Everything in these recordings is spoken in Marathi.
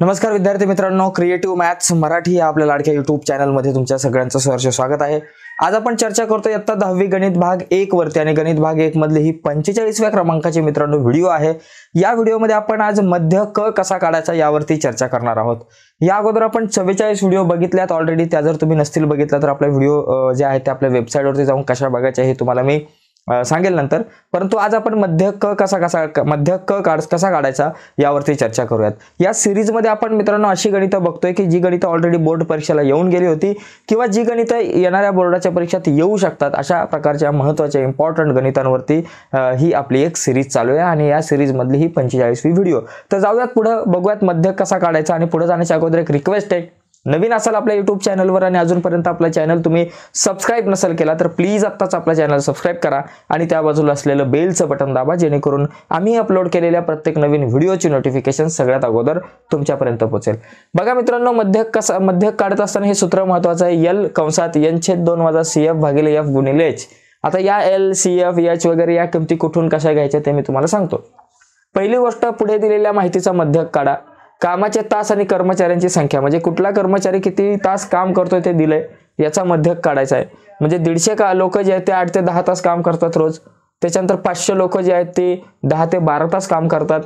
नमस्कार विद्यार्थी मित्रांनो क्रिएटिव्ह मॅथ्स मराठी या आपल्या लाडक्या युट्यूब चॅनलमध्ये तुमच्या सगळ्यांचं सहर्ष स्वागत आहे आज आपण चर्चा करतोय इयत्ता दहावी गणित भाग एक वरती आणि गणित भाग एक मधली ही पंचेचाळीसव्या क्रमांकाची मित्रांनो व्हिडिओ आहे या व्हिडिओमध्ये आपण आज मध्य क कसा काढायचा यावरती चर्चा करणार आहोत या अगोदर आपण चव्वेचाळीस व्हिडिओ बघितल्यात ऑलरेडी त्या जर तुम्ही नसतील बघितल्या तर आपल्या व्हिडिओ जे आहेत ते आपल्या वेबसाईटवरती जाऊन कशा बघायच्या हे तुम्हाला मी सांगेल नंतर परंतु आज आपण मध्य क कसा कसा मध्य क काढ कसा काढायचा यावरती चर्चा करूयात या सिरीजमध्ये आपण मित्रांनो अशी गणितं बघतोय की जी गणितं ऑलरेडी बोर्ड परीक्षेला येऊन गेली होती किंवा जी गणितं येणाऱ्या बोर्डाच्या परीक्षेत येऊ शकतात अशा प्रकारच्या महत्त्वाच्या इम्पॉर्टंट गणितांवरती ही आपली एक सिरीज चालू आहे आणि या सिरीजमधली ही पंचेचाळीसवी व्हिडिओ तर जाऊयात पुढं बघूयात मध्य कसा काढायचा आणि पुढे जाण्याच्या अगोदर एक रिक्वेस्ट आहे नवीन असाल आपल्या युट्यूब चॅनलवर आणि अजूनपर्यंत आपला चॅनल तुम्ही सबस्क्राईब नसेल केला तर प्लीज आत्ताच आपला चॅनल सबस्क्राईब करा आणि त्या बाजूला असलेलं बेलचं बटन दाबा जेणेकरून आम्ही अपलोड केलेल्या प्रत्येक नवीन व्हिडिओची नोटिफिकेशन सगळ्यात अगोदर तुमच्यापर्यंत पोहोचेल बघा मित्रांनो मध्यक कसा मध्यक काढत असताना हे सूत्र महत्वाचं आहे एल कंसात एन छेद दोन वाजा सी एफ भागिले एफ गुणिले एच आता या एल सी एफ एच वगैरे या किमती कुठून कशा घ्यायच्या ते मी तुम्हाला सांगतो पहिली गोष्ट पुढे दिलेल्या माहितीचा मध्यक काढा कामाचे तास आणि कर्मचाऱ्यांची संख्या म्हणजे कुठला कर्मचारी किती तास काम करतोय ते दिले याचा मध्यक काढायचा आहे म्हणजे दीडशे का लोक जे आहेत ते आठ ते दहा तास काम करतात रोज त्याच्यानंतर पाचशे लोक जे आहेत ते दहा ते बारा तास काम करतात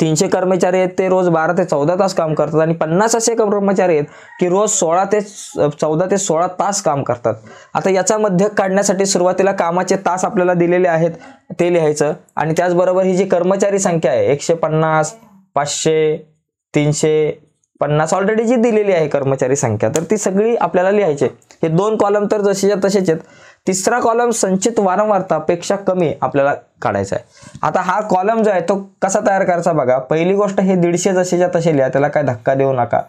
तीनशे कर्मचारी आहेत ते रोज बारा ते चौदा तास काम करतात आणि पन्नास असे कर्मचारी आहेत की रोज सोळा ते चौदा ते सोळा तास काम करतात आता याचा मध्यक काढण्यासाठी सुरुवातीला कामाचे तास आपल्याला दिलेले आहेत ते लिहायचं आणि त्याचबरोबर ही जी कर्मचारी संख्या आहे एकशे पन्नास पाचशे तीनशे पन्नास ऑलरेडी जी दिलेली आहे कर्मचारी संख्या तर ती सगळी आपल्याला लिहायची हे दोन कॉलम तर जसेच्या तसेच आहेत तिसरा कॉलम संचित वारंवारतापेक्षा कमी आपल्याला काढायचा आहे आता हा कॉलम जो आहे तो कसा तयार करायचा बघा पहिली गोष्ट हे दीडशे जसेच्या तसे लिहा त्याला काय धक्का देऊ नका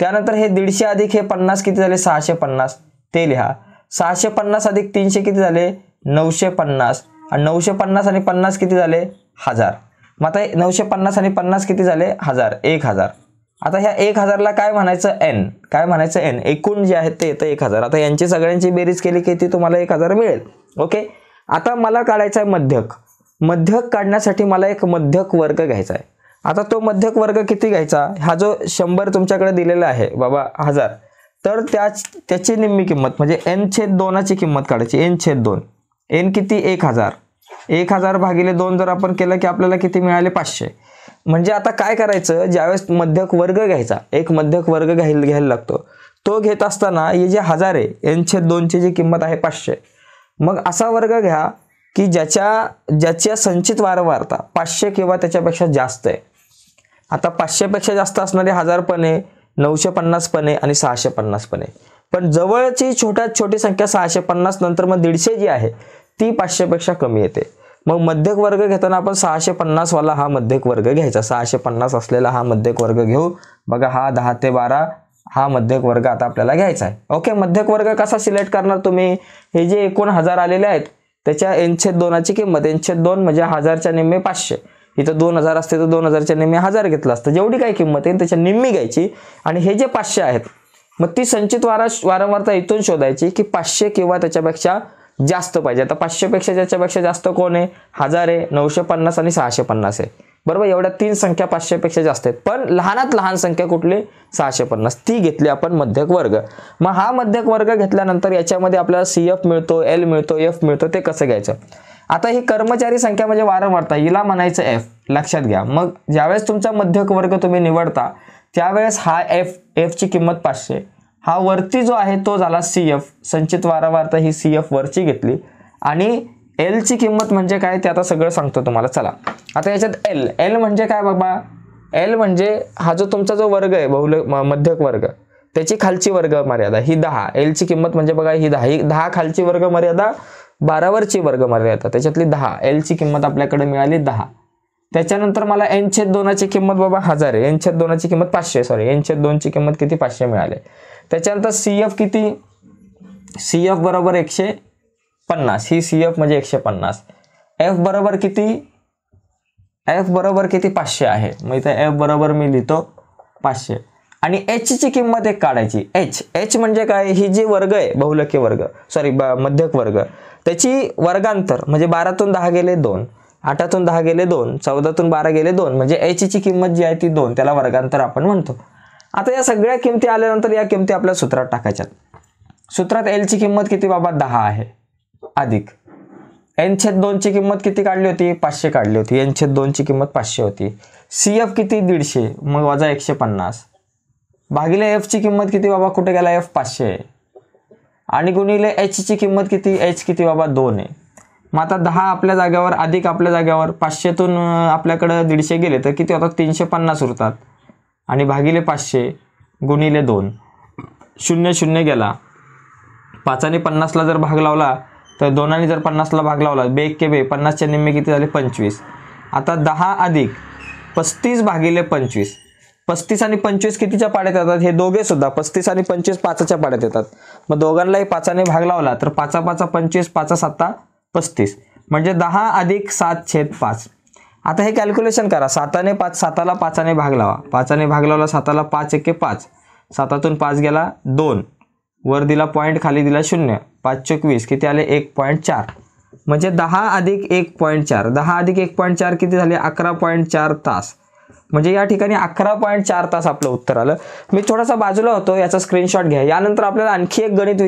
त्यानंतर हे दीडशे अधिक हे पन्नास किती झाले सहाशे पन्नास ते लिहा सहाशे पन्नास अधिक तीनशे किती झाले नऊशे पन्नास आणि नऊशे पन्नास आणि पन्नास किती झाले हजार मग आता नऊशे पन्नास आणि पन्नास किती झाले हजार एक हजार आता ह्या एक हजारला काय म्हणायचं एन काय म्हणायचं एन एकूण जे आहे ते येतं एक हजार आता यांची सगळ्यांची बेरीज केली की ती तुम्हाला एक हजार मिळेल ओके आता मला काढायचा आहे मध्यक मध्यक काढण्यासाठी मला एक मध्यक वर्ग घ्यायचा आहे आता तो मध्यक वर्ग किती घ्यायचा हा जो शंभर तुमच्याकडे दिलेला आहे बाबा हजार तर त्या त्याची निम्मी किंमत म्हणजे एन छेद दोनाची किंमत काढायची एन छेद दोन एन किती एक हजार एक हजार भागिले दोन जर आपण केलं की आपल्याला किती मिळाले पाचशे म्हणजे आता काय करायचं ज्यावेळेस मध्यक वर्ग घ्यायचा एक मध्यक वर्ग घ्यायला घ्यायला लागतो तो घेत असताना हे जे हजार आहे यांचे दोनची जी किंमत आहे पाचशे मग असा वर्ग घ्या की ज्याच्या ज्याच्या संचित वारंवारता पाचशे किंवा त्याच्यापेक्षा जास्त आहे आता पाचशेपेक्षा जास्त असणारे हजार पण आहे नऊशे पन्नास पण आहे आणि सहाशे पन्नास पण आहे पण जवळची छोट्यात छोटी संख्या सहाशे पन्नास नंतर मग दीडशे जी आहे ती पाचशेपेक्षा कमी येते मग मध्यक वर्ग घेताना आपण सहाशे पन्नासवाला हा मध्यक वर्ग घ्यायचा सहाशे पन्नास असलेला हा मध्यक वर्ग घेऊ बघा हा दहा ते बारा हा मध्यक वर्ग आता आपल्याला घ्यायचा आहे ओके मध्यक वर्ग कसा सिलेक्ट करणार तुम्ही हे जे एकूण हजार आलेले आहेत त्याच्या एनछेद दोनाची किंमत एनछेद दोन म्हणजे हजारच्या निम्मे पाचशे इथं दोन हजार असते तर दोन हजारच्या निम्मे हजार घेतलं असतं जेवढी काय किंमत येईल त्याच्या निम्मी घ्यायची आणि हे जे पाचशे आहेत मग ती संचित वारा वारंवारता इथून शोधायची की पाचशे किंवा त्याच्यापेक्षा जास्त पाहिजे आता पाचशेपेक्षा ज्याच्यापेक्षा जास्त कोण आहे हजार आहे नऊशे पन्नास आणि सहाशे पन्नास आहे बरोबर एवढ्या तीन संख्या पाचशेपेक्षा जास्त आहेत पण लहानात लहान संख्या कुठली सहाशे पन्नास ती घेतली आपण मध्यक वर्ग मग हा मध्यक वर्ग घेतल्यानंतर याच्यामध्ये आपल्याला सी एफ मिळतो एल मिळतो एफ मिळतो ते कसं घ्यायचं आता ही कर्मचारी संख्या म्हणजे वारंवारता हिला म्हणायचं एफ लक्षात घ्या मग ज्यावेळेस तुमचा मध्यक वर्ग तुम्ही निवडता त्यावेळेस हा एफ एफची किंमत पाचशे हा वरती जो आहे तो झाला सी एफ संचित वारंवारता ही सी एफ वरची घेतली आणि एलची किंमत म्हणजे काय ते आता सगळं सांगतो तुम्हाला चला आता याच्यात एल एल म्हणजे काय बाबा एल म्हणजे हा जो तुमचा जो वर्ग आहे बहुल मध्यक वर्ग त्याची खालची वर्ग मर्यादा ही दहा एलची किंमत म्हणजे बघा ही दहा ही दहा खालची वर्ग मर्यादा बारावरची वर्ग मर्यादा त्याच्यातली दहा एलची किंमत आपल्याकडे मिळाली दहा त्याच्यानंतर मला एन छेद दोनाची किंमत बाबा हजार आहे एन छेद दोनाची किंमत पाचशे सॉरी एन छेद दोनची किंमत किती पाचशे मिळाले त्याच्यानंतर सी एफ किती सी एफ बरोबर एकशे पन्नास ही सी एफ म्हणजे एकशे पन्नास एफ बरोबर किती एफ बरोबर किती पाचशे आहे मग इथे एफ बरोबर मी लिहितो पाचशे आणि एचची किंमत एक काढायची एच एच म्हणजे काय ही जी वर्ग आहे बहुलकी वर्ग सॉरी मध्यक वर्ग त्याची वर्गांतर म्हणजे बारातून दहा गेले दोन आठातून दहा गेले दोन चौदातून बारा गेले दोन म्हणजे एचची किंमत जी आहे ती दोन त्याला वर्गांतर आपण म्हणतो आता या सगळ्या किमती आल्यानंतर या किमती आपल्या सूत्रात टाकायच्यात सूत्रात एलची किंमत किती बाबा दहा आहे अधिक एन छेद दोनची किंमत किती काढली होती पाचशे काढली होती एन छेद दोनची किंमत पाचशे होती सी एफ किती दीडशे मग वजा एकशे पन्नास भागिले एफची किंमत किती बाबा कुठे गेला एफ पाचशे आहे आणि गुणिले एचची किंमत किती एच किती बाबा दोन आहे मग आता दहा आपल्या जाग्यावर अधिक आपल्या जाग्यावर पाचशेतून आपल्याकडं दीडशे गेले तर किती होतात तीनशे पन्नास उरतात आणि भागिले पाचशे गुणिले दोन शून्य शून्य गेला पाचाने पन्नासला जर भाग लावला तर दोनाने जर पन्नासला भाग लावला बे के बे पन्नासच्या निम्मे किती झाले पंचवीस आता दहा अधिक पस्तीस भागिले पंचवीस पस्तीस आणि पंचवीस कितीच्या पाड्यात येतात हे दोघे सुद्धा पस्तीस आणि पंचवीस पाचाच्या पाड्यात येतात मग दोघांनाही पाचाने भाग लावला तर पाचा पाचा पंचवीस पाचा सत्ता पस्तीस म्हणजे दहा अधिक सात छेद पाच आता हे कॅल्क्युलेशन करा साताने पाच साताला पाचाने भाग लावा पाचाने भाग लावला साताला पाच एके पाच सातातून पाच गेला दोन वर दिला पॉईंट खाली दिला शून्य पाच चोकवीस किती आले एक पॉईंट चार म्हणजे दहा अधिक एक पॉईंट चार दहा अधिक एक पॉईंट चार किती झाले अकरा पॉईंट चार तास म्हणजे या ठिकाणी अकरा पॉईंट चार तास आपलं उत्तर आलं मी थोडासा बाजूला होतो याचा स्क्रीनशॉट घ्या यानंतर आपल्याला आणखी एक गणित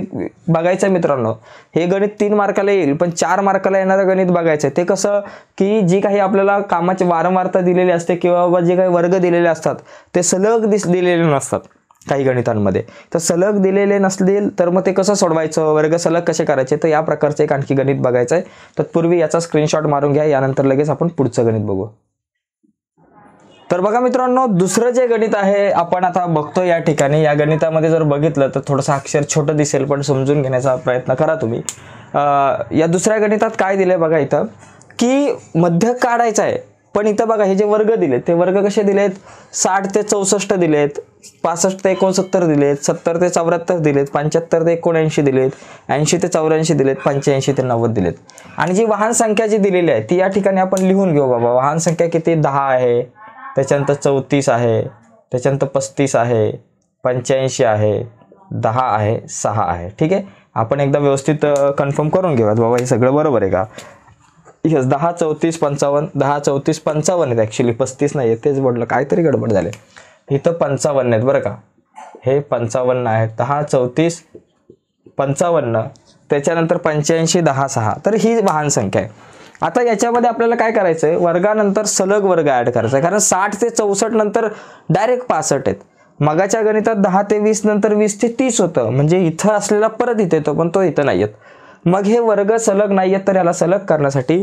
बघायचं आहे मित्रांनो हे गणित तीन मार्काला येईल पण चार मार्काला येणारं गणित बघायचं आहे ते कसं की जी काही आपल्याला कामाची वारंवारता दिलेली असते किंवा जे काही वर्ग दिलेले असतात ते सलग दिस दिलेले नसतात काही गणितांमध्ये तर सलग दिलेले नसतील तर मग ते कसं सोडवायचं वर्ग सलग कसे करायचे तर या प्रकारचं एक आणखी गणित बघायचं आहे तत्पूर्वी याचा स्क्रीनशॉट मारून घ्या यानंतर लगेच आपण पुढचं गणित बघू तर बघा मित्रांनो दुसरं जे गणित आहे आपण आता बघतो या ठिकाणी या गणितामध्ये जर बघितलं तर थोडंसं अक्षर छोटं दिसेल पण समजून घेण्याचा प्रयत्न करा तुम्ही या दुसऱ्या गणितात काय दिलं बघा इथं की मध्य काढायचं आहे पण इथं बघा हे जे वर्ग दिलेत ते वर्ग कसे दिलेत साठ ते चौसष्ट दिलेत पासष्ट ते एकोणसत्तर दिलेत सत्तर ते चौऱ्याहत्तर दिलेत पंच्याहत्तर ते एकोणऐंशी दिलेत ऐंशी ते चौऱ्याऐंशी दिलेत पंच्याऐंशी ते नव्वद दिलेत आणि जी वाहन संख्या जी दिलेली आहे ती या ठिकाणी आपण लिहून घेऊ बाबा वाहन संख्या किती दहा आहे त्याच्यानंतर चौतीस आहे त्याच्यानंतर पस्तीस आहे पंच्याऐंशी आहे दहा आहे सहा आहे ठीक आहे आपण एकदा व्यवस्थित कन्फर्म करून घेऊयात बाबा हे सगळं बरोबर आहे का यस दहा चौतीस पंचावन्न दहा चौतीस पंचावन्न आहेत ॲक्च्युली पस्तीस नाही आहे तेच बोललं काहीतरी गडबड झाले इथं पंचावन्न आहेत बरं का हे पंचावन्न आहेत दहा चौतीस पंचावन्न त्याच्यानंतर पंच्याऐंशी दहा सहा तर ही वाहन संख्या आहे आता याच्यामध्ये आपल्याला काय करायचं आहे वर्गानंतर सलग वर्ग ॲड करायचा आहे कारण साठ ते चौसष्ट नंतर डायरेक्ट पासष्ट आहेत मगाच्या गणितात दहा ते वीस नंतर वीस ते तीस होतं म्हणजे इथं असलेला परत इथे येतो पण तो इथं नाही येत मग हे वर्ग सलग नाही आहेत तर याला सलग करण्यासाठी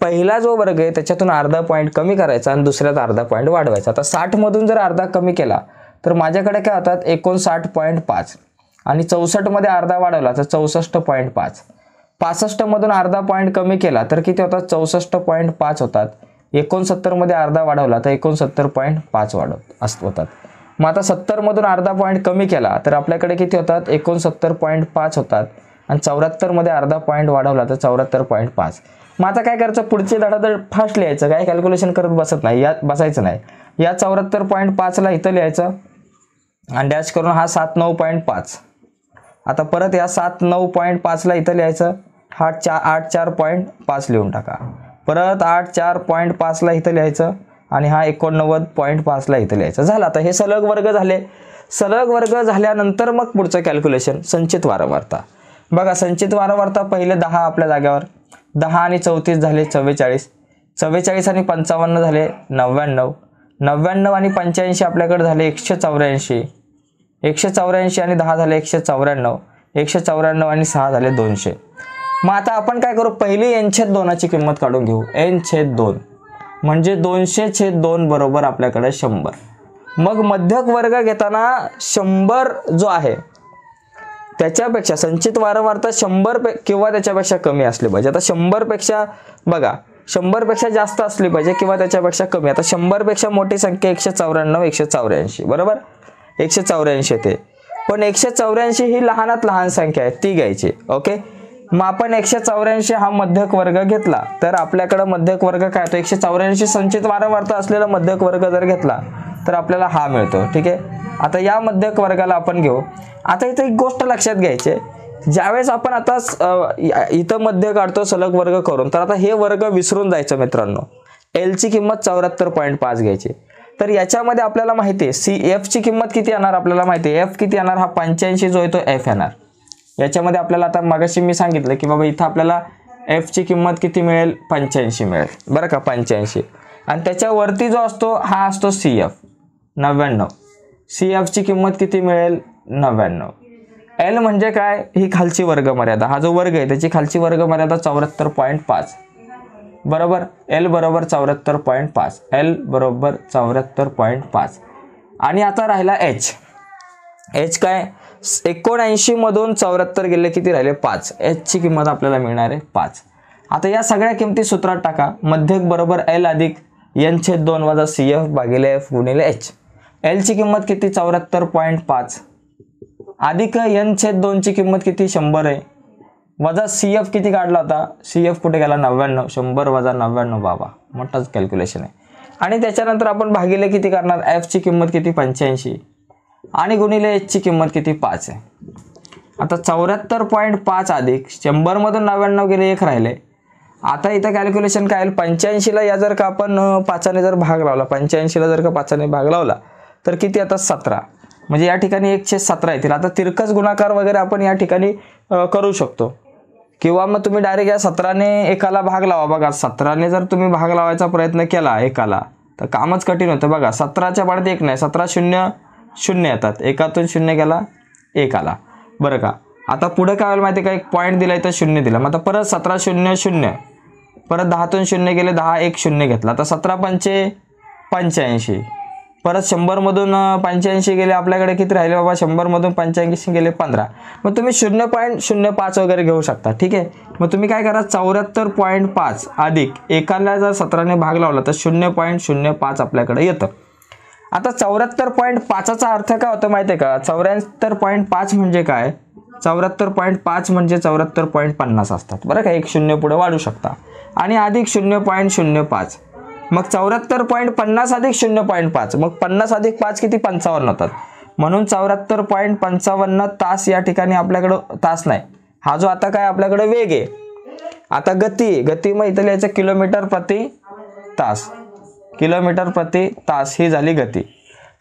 पहिला जो वर्ग आहे त्याच्यातून अर्धा पॉईंट कमी करायचा आणि दुसऱ्यात अर्धा पॉईंट वाढवायचा आता साठमधून जर अर्धा कमी केला तर माझ्याकडे काय होतात एकोणसाठ पॉईंट पाच आणि चौसष्टमध्ये अर्धा वाढवला तर चौसष्ट पॉईंट पाच पासष्ट मधून अर्धा पॉईंट कमी केला तर किती होतात चौसष्ट पॉईंट पाच होतात एकोणसत्तरमध्ये अर्धा वाढवला तर एकोणसत्तर पॉईंट पाच वाढवत असत होतात मग आता सत्तरमधून अर्धा पॉईंट कमी केला तर आपल्याकडे किती होतात एकोणसत्तर पॉईंट पाच होतात आणि चौऱ्याहत्तरमध्ये अर्धा पॉईंट वाढवला तर चौऱ्याहत्तर पॉईंट पाच मग आता काय करायचं पुढचे धडा तर फास्ट लिहायचं काय कॅल्क्युलेशन करत बसत नाही या बसायचं नाही या चौऱ्याहत्तर पॉईंट पाचला इथं लिहायचं आणि डॅश करून हा सात नऊ पॉईंट पाच आता परत या सात नऊ पॉईंट पाचला इथं लिहायचं हा चार आठ चार पॉईंट पाच लिहून टाका परत आठ चार पॉईंट पाचला इथं लिहायचं आणि हा एकोणनव्वद पॉईंट पाचला इथं लिहायचं झालं आता हे सलग वर्ग झाले सलग वर्ग झाल्यानंतर मग पुढचं कॅल्क्युलेशन संचित वारंवारता बघा संचित वारंवारता पहिले दहा आपल्या जाग्यावर दहा आणि चौतीस झाले चव्वेचाळीस चव्वेचाळीस आणि पंचावन्न झाले नव्याण्णव नव्याण्णव आणि पंच्याऐंशी आपल्याकडे झाले एकशे चौऱ्याऐंशी एकशे चौऱ्याऐंशी आणि दहा झाले एकशे चौऱ्याण्णव एकशे चौऱ्याण्णव आणि सहा झाले दोनशे मग आता आपण काय करू पहिली एन छेद दोनाची किंमत काढून घेऊ एन छेद दोन म्हणजे दोनशे छेद दोन बरोबर आपल्याकडे शंभर मग मध्यक वर्ग घेताना शंभर जो आहे त्याच्यापेक्षा संचित वारंवारता शंभर पे किंवा त्याच्यापेक्षा कमी असली पाहिजे आता शंभरपेक्षा बघा शंभरपेक्षा जास्त असली पाहिजे किंवा त्याच्यापेक्षा कमी आता शंभरपेक्षा मोठी संख्या एकशे चौऱ्याण्णव एकशे चौऱ्याऐंशी बरोबर एकशे चौऱ्याऐंशी ते पण एकशे चौऱ्याऐंशी ही लहानात लहान संख्या आहे ती घ्यायची ओके मग आपण एकशे चौऱ्याऐंशी हा मध्यक वर्ग घेतला तर आपल्याकडं मध्यक वर्ग काय तो एकशे चौऱ्याऐंशी संचित वारंवारता असलेला मध्यक वर्ग जर घेतला तर आपल्याला हा मिळतो ठीक आहे आता या मध्यक वर्गाला आपण घेऊ आता इथं एक गोष्ट लक्षात घ्यायची ज्यावेळेस आपण आता इथं मध्य काढतो सलग वर्ग करून तर आता हे वर्ग विसरून जायचं मित्रांनो एलची किंमत चौऱ्याहत्तर पॉईंट पाच घ्यायची तर याच्यामध्ये आपल्याला माहिती आहे सी एफची किंमत किती येणार आपल्याला माहिती आहे एफ किती येणार हा पंच्याऐंशी जो येतो तो एफ येणार याच्यामध्ये आपल्याला आता मागाशी मी सांगितलं की बाबा इथं आपल्याला एफची किंमत किती मिळेल पंच्याऐंशी मिळेल बरं का पंच्याऐंशी आणि त्याच्यावरती जो असतो हा असतो सी एफ नव्याण्णव सी एफची किंमत किती मिळेल नव्याण्णव एल म्हणजे काय ही खालची वर्ग मर्यादा हा जो वर्ग आहे त्याची खालची मर्यादा चौऱ्याहत्तर पॉईंट पाच बरोबर एल बरोबर चौऱ्याहत्तर पॉईंट पाच एल बरोबर चौऱ्याहत्तर पॉईंट पाच आणि आता राहिला एच एच काय एकोणऐंशी मधून चौऱ्याहत्तर गेले किती राहिले पाच एचची किंमत आपल्याला मिळणार आहे पाच आता या सगळ्या किमती सूत्रात टाका मध्यक बरोबर एल अधिक एन छेद दोन वजा सी एफ भागिले एफ गुणिले एच एलची किंमत किती चौऱ्याहत्तर पॉईंट पाच अधिक एन छेद दोनची किंमत किती शंभर आहे वजा सी एफ किती काढला होता सी एफ कुठे गेला नव्याण्णव शंभर वजा नव्याण्णव बाबा मोठाच कॅल्क्युलेशन आहे आणि त्याच्यानंतर आपण भागिले किती करणार एफची किंमत किती पंच्याऐंशी आणि गुणिले एचची किंमत किती पाच आहे आता चौऱ्याहत्तर पॉईंट पाच अधिक शंभरमधून नव्याण्णव गेले एक राहिले आता इथं कॅल्क्युलेशन काय येईल पंच्याऐंशीला या जर का आपण पाचाने जर भाग लावला पंच्याऐंशीला जर का पाचाने भाग लावला तर किती आता सतरा म्हणजे या ठिकाणी एकशे सतरा येतील आता तिरकस गुणाकार वगैरे आपण या ठिकाणी करू शकतो किंवा मग तुम्ही डायरेक्ट या सतराने एकाला भाग लावा बघा सतराने जर तुम्ही भाग लावायचा प्रयत्न केला एकाला तर कामच कठीण होतं बघा सतराच्या पाण्यात एक नाही सतरा शून्य शून्य येतात एकातून शून्य गेला एक आला बरं का आता पुढं काय होईल माहिती का एक पॉईंट दिला तर शून्य दिला मग आता परत सतरा शून्य शून्य परत दहातून शून्य गेले दहा एक शून्य घेतला आता सतरा पंचे पंच्याऐंशी परत शंभरमधून पंच्याऐंशी गेले आपल्याकडे किती राहिले बाबा शंभरमधून पंच्याऐंशी गेले पंधरा मग तुम्ही शून्य पॉईंट शून्य पाच वगैरे घेऊ शकता ठीक आहे मग तुम्ही काय करा चौऱ्याहत्तर पॉईंट पाच अधिक एकाला जर सतराने भाग लावला तर शून्य पॉईंट शून्य पाच आपल्याकडे येतं आता चौऱ्याहत्तर पॉईंट पाचचा अर्थ काय होतो माहिती आहे का चौऱ्याहत्तर पॉईंट पाच म्हणजे काय चौऱ्याहत्तर पॉईंट पाच म्हणजे चौऱ्याहत्तर पॉईंट पन्नास असतात बरं का एक शून्य पुढे वाढू शकता आणि अधिक शून्य पॉईंट शून्य पाच मग चौऱ्याहत्तर पॉईंट पन्नास अधिक शून्य पॉईंट पाच मग पन्नास अधिक पाच किती पंचावन्न होतात म्हणून चौऱ्याहत्तर पॉईंट पंचावन्न तास या ठिकाणी आपल्याकडं तास नाही हा जो आता काय आपल्याकडं वेग आहे आता गती गती मग इथं लिहायचं किलोमीटर प्रति तास किलोमीटर प्रति तास ही झाली गती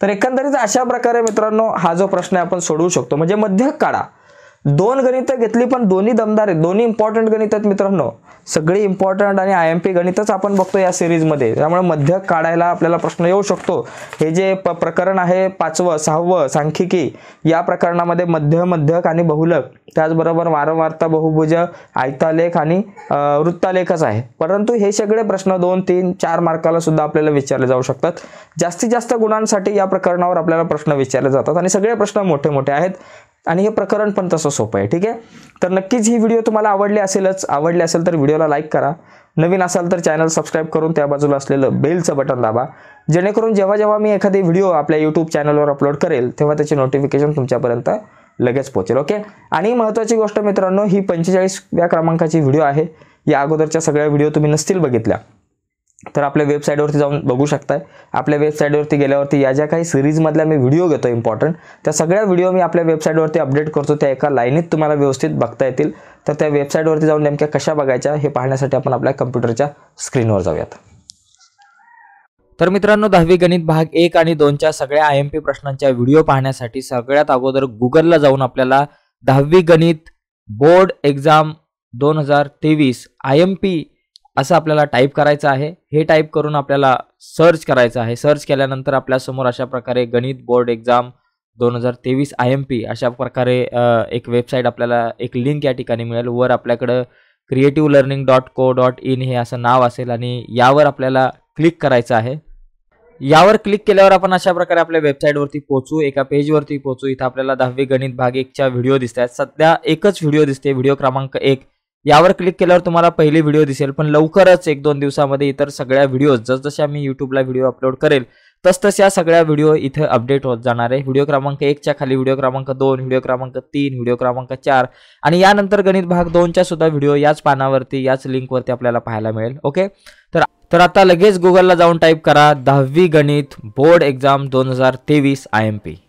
तर एकंदरीत अशा प्रकारे मित्रांनो हा जो प्रश्न आपण सोडवू शकतो म्हणजे मध्य काळा दोन गणित घेतली पण दोन्ही दमदार आहेत दोन्ही इम्पॉर्टंट गणित आहेत मित्रांनो सगळी इम्पॉर्टंट आणि आय एम पी गणितच आपण बघतो या सिरीजमध्ये त्यामुळे मध्य काढायला आपल्याला प्रश्न येऊ शकतो हे जे प्रकरण आहे पाचवं सहावं सांख्यिकी या प्रकरणामध्ये मध्य मध्यक आणि बहुलक त्याचबरोबर वारंवारता बहुभुज आयतालेख आणि वृत्तालेखच आहे परंतु हे सगळे प्रश्न दोन तीन चार मार्काला सुद्धा आपल्याला विचारले जाऊ शकतात जास्तीत जास्त गुणांसाठी या प्रकरणावर आपल्याला प्रश्न विचारले जातात आणि सगळे प्रश्न मोठे मोठे आहेत आणि हे प्रकरण पण तसं सोपं आहे ठीक आहे तर नक्कीच ही व्हिडिओ तुम्हाला आवडली असेलच आवडले असेल तर व्हिडिओला लाईक करा नवीन असाल तर चॅनल सबस्क्राईब करून त्या बाजूला असलेलं बेलचं बटन दाबा जेणेकरून जेव्हा जेव्हा मी एखादी व्हिडिओ आपल्या यूट्यूब चॅनलवर अपलोड करेल तेव्हा त्याची नोटिफिकेशन तुमच्यापर्यंत लगेच पोहोचेल ओके आणि महत्त्वाची गोष्ट मित्रांनो ही पंचेचाळीसव्या क्रमांकाची व्हिडिओ आहे या अगोदरच्या सगळ्या व्हिडिओ तुम्ही नसतील बघितल्या तर आपल्या वेबसाईटवरती जाऊन बघू शकताय आपल्या वेबसाईटवरती गेल्यावरती या ज्या काही सिरीजमधल्या मी व्हिडिओ घेतो इम्पॉर्टंट त्या सगळ्या व्हिडिओ मी आपल्या वेबसाईटवरती अपडेट करतो त्या एका लाईनीत तुम्हाला व्यवस्थित बघता येतील तर त्या वेबसाईटवरती जाऊन नेमक्या कशा बघायच्या हे पाहण्यासाठी आपण आपल्या कम्प्युटरच्या स्क्रीनवर जाऊयात तर मित्रांनो दहावी गणित भाग एक आणि दोनच्या सगळ्या आय एम पी प्रश्नांच्या व्हिडिओ पाहण्यासाठी सगळ्यात अगोदर गुगलला जाऊन आपल्याला दहावी गणित बोर्ड एक्झाम दोन हजार तेवीस आय एम पी असं आपल्याला टाईप करायचं आहे हे टाईप करून आपल्याला सर्च करायचं आहे सर्च केल्यानंतर आपल्यासमोर अशा प्रकारे गणित बोर्ड एक्झाम दोन हजार तेवीस आय एम पी अशा प्रकारे एक वेबसाईट आपल्याला एक लिंक या ठिकाणी मिळेल वर आपल्याकडं creative learning dot co dot in हे असं नाव असेल आणि यावर आपल्याला क्लिक करायचं आहे यावर क्लिक केल्यावर आपण अशा प्रकारे आपल्या वेबसाईटवरती पोहोचू एका पेजवरती पोहोचू इथं आपल्याला दहावी गणित भाग एकच्या व्हिडिओ दिसतात सध्या एकच व्हिडिओ दिसते व्हिडिओ क्रमांक एक यावर क्लिक केल्यावर तुम्हाला पहिली व्हिडिओ दिसेल पण लवकरच एक दोन दिवसामध्ये इतर सगळ्या व्हिडिओज जसजशा आम्ही युट्यूबला व्हिडिओ अपलोड करेल या सगळ्या व्हिडिओ इथे अपडेट होत जाणार आहे व्हिडिओ क्रमांक एकच्या खाली व्हिडिओ क्रमांक दोन व्हिडिओ क्रमांक तीन व्हिडिओ क्रमांक चार आणि यानंतर गणित भाग दोनच्या सुद्धा व्हिडिओ याच पानावरती याच लिंकवरती आपल्याला पाहायला मिळेल ओके तर तर आता लगेच गुगलला जाऊन टाईप करा दहावी गणित बोर्ड एक्झाम दोन हजार तेवीस आय एम पी